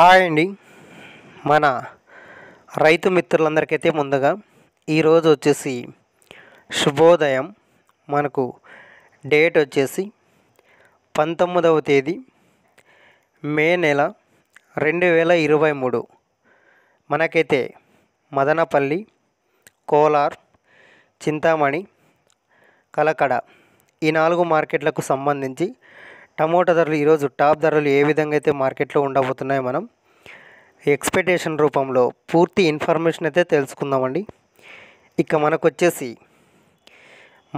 hi అండి మన రైతు మిత్రులందరికైతే ముందుగా ఈరోజు వచ్చేసి శుభోదయం మనకు డేట్ వచ్చేసి పంతొమ్మిదవ తేదీ మే నెల రెండు వేల ఇరవై మూడు మనకైతే మదనపల్లి కోలార్ చింతామణి కలకడ ఈ నాలుగు మార్కెట్లకు సంబంధించి టమోటా ధరలు ఈరోజు టాప్ ధరలు ఏ విధంగా అయితే మార్కెట్లో ఉండబోతున్నాయో మనం ఎక్స్పెక్టేషన్ రూపంలో పూర్తి ఇన్ఫర్మేషన్ అయితే తెలుసుకుందామండి ఇక మనకు వచ్చేసి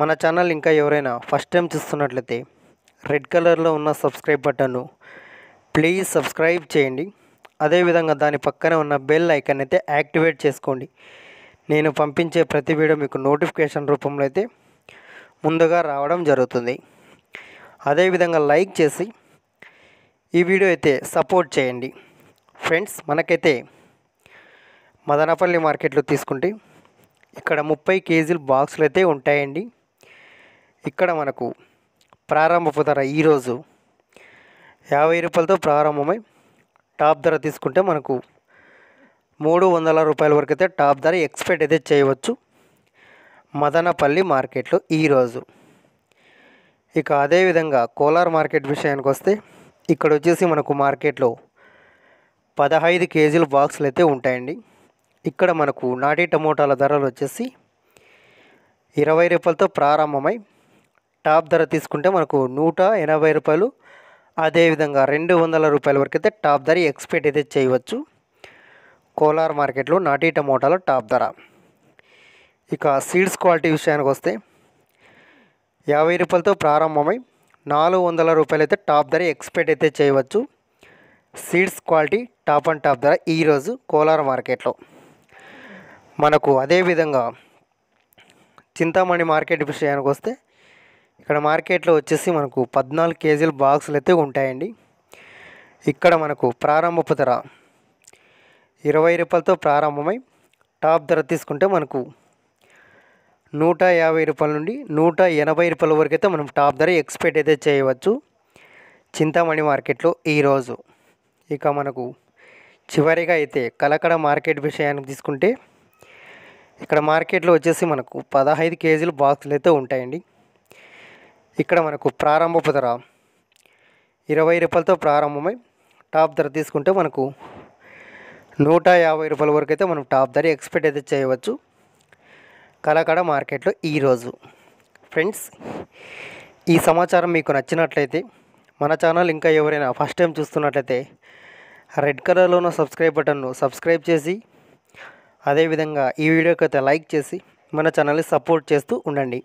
మన ఛానల్ ఇంకా ఎవరైనా ఫస్ట్ టైం చూస్తున్నట్లయితే రెడ్ కలర్లో ఉన్న సబ్స్క్రైబ్ బటన్ను ప్లీజ్ సబ్స్క్రైబ్ చేయండి అదేవిధంగా దాని పక్కనే ఉన్న బెల్ ఐకాన్ అయితే యాక్టివేట్ చేసుకోండి నేను పంపించే ప్రతి వీడియో మీకు నోటిఫికేషన్ రూపంలో అయితే ముందుగా రావడం జరుగుతుంది అదేవిధంగా లైక్ చేసి ఈ వీడియో అయితే సపోర్ట్ చేయండి ఫ్రెండ్స్ మనకైతే మదనపల్లి మార్కెట్లో తీసుకుంటే ఇక్కడ ముప్పై కేజీలు బాక్సులు అయితే ఉంటాయండి ఇక్కడ మనకు ప్రారంభపు ధర ఈరోజు యాభై రూపాయలతో ప్రారంభమై టాప్ ధర తీసుకుంటే మనకు మూడు వందల రూపాయల వరకు అయితే టాప్ ధర ఎక్స్పెక్ట్ అయితే చేయవచ్చు మదనపల్లి మార్కెట్లో ఈరోజు ఇక అదేవిధంగా కోలార్ మార్కెట్ విషయానికి వస్తే ఇక్కడ వచ్చేసి మనకు మార్కెట్లో పదహైదు కేజీల బాక్సులు అయితే ఉంటాయండి ఇక్కడ మనకు నాటి టమోటాల ధరలు వచ్చేసి ఇరవై రూపాయలతో ప్రారంభమై టాప్ ధర తీసుకుంటే మనకు నూట ఎనభై రూపాయలు అదేవిధంగా రెండు వందల రూపాయల వరకు అయితే టాప్ ధర ఎక్స్పెక్ట్ అయితే చేయవచ్చు కోలార్ మార్కెట్లో నాటి టమోటాల టాప్ ధర ఇక సీడ్స్ క్వాలిటీ విషయానికి వస్తే యాభై రూపాయలతో ప్రారంభమై నాలుగు వందల రూపాయలు అయితే టాప్ ధర ఎక్స్పెక్ట్ అయితే చేయవచ్చు seeds quality top and top ధర ఈరోజు కోలార మార్కెట్లో మనకు అదేవిధంగా చింతామణి మార్కెట్ విషయానికి వస్తే ఇక్కడ మార్కెట్లో వచ్చేసి మనకు పద్నాలుగు కేజీల బాక్సులు అయితే ఉంటాయండి ఇక్కడ మనకు ప్రారంభపు ధర ఇరవై రూపాయలతో ప్రారంభమై టాప్ ధర తీసుకుంటే మనకు నూట యాభై రూపాయల నుండి నూట ఎనభై రూపాయల వరకు అయితే మనం టాప్ ధర ఎక్స్పెక్ట్ అయితే చేయవచ్చు చింతామణి మార్కెట్లో ఈరోజు ఇక మనకు చివరిగా అయితే కలకడ మార్కెట్ విషయానికి తీసుకుంటే ఇక్కడ మార్కెట్లో వచ్చేసి మనకు పదహైదు కేజీలు బాక్సులు అయితే ఉంటాయండి ఇక్కడ మనకు ప్రారంభపు ధర ఇరవై రూపాయలతో ప్రారంభమై టాప్ ధర తీసుకుంటే మనకు నూట యాభై రూపాయల వరకు అయితే మనం టాప్ ధర ఎక్స్పెక్ట్ అయితే చేయవచ్చు కలకడ మార్కెట్లో ఈరోజు ఫ్రెండ్స్ ఈ సమాచారం మీకు నచ్చినట్లయితే మన ఛానల్ ఇంకా ఎవరైనా ఫస్ట్ టైం చూస్తున్నట్లయితే రెడ్ కలర్లో ఉన్న సబ్స్క్రైబ్ బటన్ను సబ్స్క్రైబ్ చేసి అదేవిధంగా ఈ వీడియోకి అయితే లైక్ చేసి మన ఛానల్ని సపోర్ట్ చేస్తూ ఉండండి